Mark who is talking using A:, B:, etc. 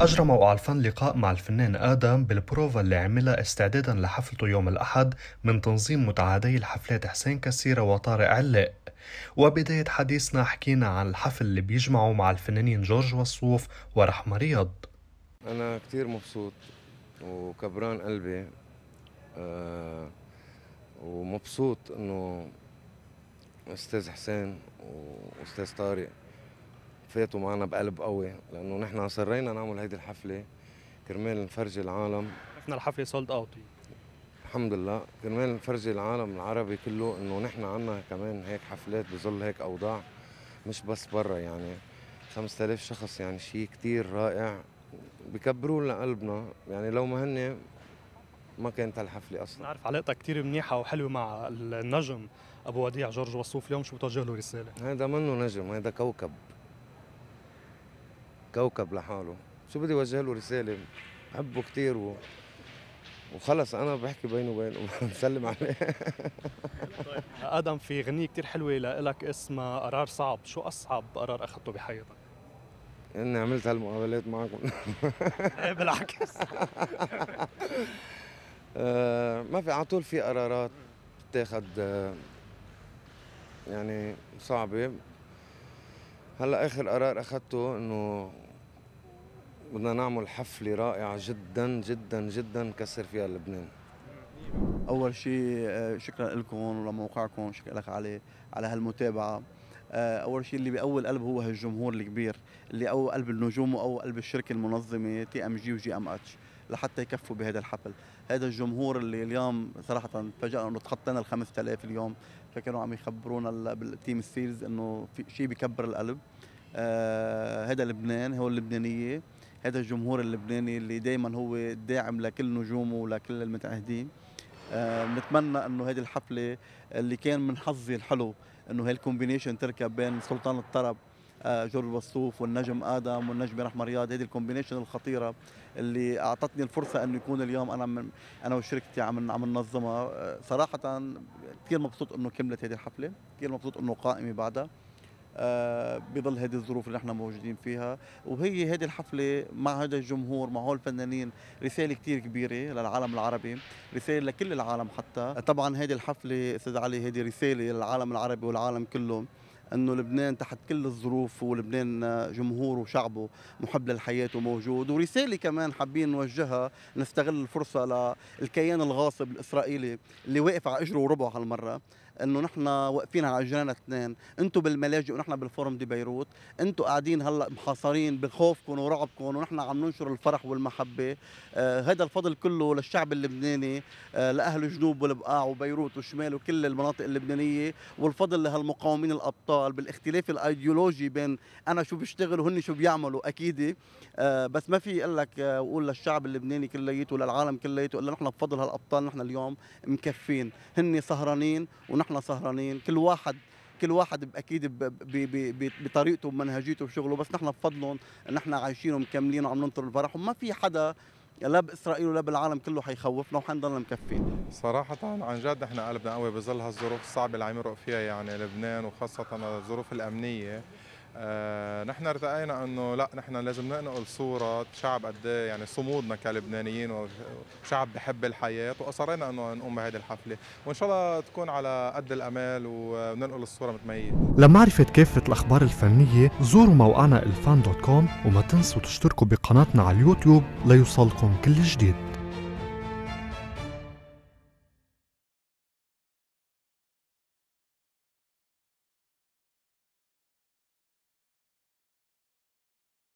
A: أجرى موقع الفن لقاء مع الفنان آدم بالبروفا اللي عملها استعدادا لحفلته يوم الأحد من تنظيم متعادي الحفلات حسين كسيرة وطارق علاق وبداية حديثنا حكينا عن الحفل اللي بيجمعه مع الفنانين جورج وصوف ورحمة رياض
B: أنا كتير مبسوط وكبران قلبي أه ومبسوط إنه أستاذ حسين وأستاذ طارق فاتوا معنا بقلب قوي لانه نحن اصرينا نعمل هيدي الحفله كرمال نفرجي العالم
A: نحن الحفله سولد اوت
B: الحمد لله كرمال نفرجي العالم العربي كله انه نحن عنا كمان هيك حفلات بظل هيك اوضاع مش بس برا يعني 5000 شخص يعني شيء كثير رائع
A: بكبروا لنا قلبنا يعني لو ما هن ما كانت هالحفله اصلا نعرف علاقتك كثير منيحه وحلوه مع النجم ابو وديع جورج وصوف اليوم شو بتوجه له رساله هذا
B: منه نجم هذا كوكب كوكب لحاله شو بدي وجه له رساله بحبه كثير و... وخلص انا بحكي بينه وبينه بسلم عليه
A: ادم في غنية كثير حلوه لك اسمها قرار صعب شو اصعب قرار اخذته بحياتك
B: اني عملت هالمقابلات معكم ايه بالعكس آه، ما في على طول في قرارات بتاخد آه، يعني صعبه هلا اخر قرار اخذته انه بدنا نعمل حفلة رائعة جدا جدا جدا نكسر فيها لبنان أول
C: شيء آه، شكرا لكم ولموقعكم شكرا لك علي على هالمتابعة آه، اول شيء اللي باول قلب هو هالجمهور الكبير اللي او قلب النجوم او قلب الشركه المنظمه تي ام جي وجي ام اتش لحتى يكفوا بهذا الحفل هذا الجمهور اللي اليوم صراحه فجأة انه تخطينا ال 5000 اليوم فكانوا عم يخبرونا بالتيم السيلز انه في شيء بكبر القلب آه، هذا لبنان هو اللبنانيه هذا الجمهور اللبناني اللي دائما هو داعم لكل نجومه ولكل المتعهدين آه، نتمنى انه هذه الحفله اللي كان من حظي الحلو انه هالكومبينيشن تركب بين سلطان الطرب آه، جورج بسطوف والنجم ادم والنجم رحمه رياض هذه الكومبينيشن الخطيره اللي اعطتني الفرصه انه يكون اليوم انا من انا وشركتي عم عم ننظمها آه، صراحه كثير مبسوط انه كملت هذه الحفله كثير مبسوط انه قائمه بعدها آه، بظل هذه الظروف اللي نحن موجودين فيها وهي هذه الحفله مع هذا الجمهور مع هول الفنانين رساله كثير كبيره للعالم العربي رساله لكل العالم حتى طبعا هذه الحفله استاذ علي هذه رساله للعالم العربي والعالم كله انه لبنان تحت كل الظروف ولبنان جمهوره وشعبه محب للحياه وموجود ورساله كمان حابين نوجهها نستغل الفرصه للكيان الغاصب الاسرائيلي اللي واقف على اجره وربعه هالمره انه نحن واقفين على الجنان اثنين انتم بالملاجئ ونحن بالفورم دي بيروت انتم قاعدين هلا محاصرين بخوفكم ورعبكم ونحن عم ننشر الفرح والمحبه آه هذا الفضل كله للشعب اللبناني آه لاهل جنوب والبقاع وبيروت وشمال وكل المناطق اللبنانيه والفضل لهالمقاومين الابطال بالاختلاف الايديولوجي بين انا شو بشتغل وهن شو بيعملوا اكيد آه بس ما في اقول لك اقول للشعب اللبناني كليته وللعالم كليته الا نحن بفضل هالابطال نحن اليوم مكفين هن سهرانين ونحن نحن سهرانين كل واحد كل واحد اكيد بطريقته ومنهجيته وشغله بس نحن بفضلهم نحن عايشين ومكملين وعم ننطر الفرح وما في حدا لا باسرائيل ولا بالعالم كله حيخوفنا وحنضلنا مكفين صراحة عن جد نحن قلبنا قوي بظل هالظروف الصعبة اللي عم يمرق فيها يعني لبنان وخاصة الظروف الأمنية آه، نحن ارتقينا انه لا نحن لازم ننقل صوره شعب قد إيه يعني صمودنا كلبنانيين وشعب بحب الحياه واصرينا انه نقوم بهذه الحفله وان شاء الله تكون على قد الامال وننقل الصوره متميز
A: لمعرفه كافه الاخبار الفنيه زوروا موقعنا الفان دوت كوم وما تنسوا تشتركوا بقناتنا على اليوتيوب ليوصلكم كل جديد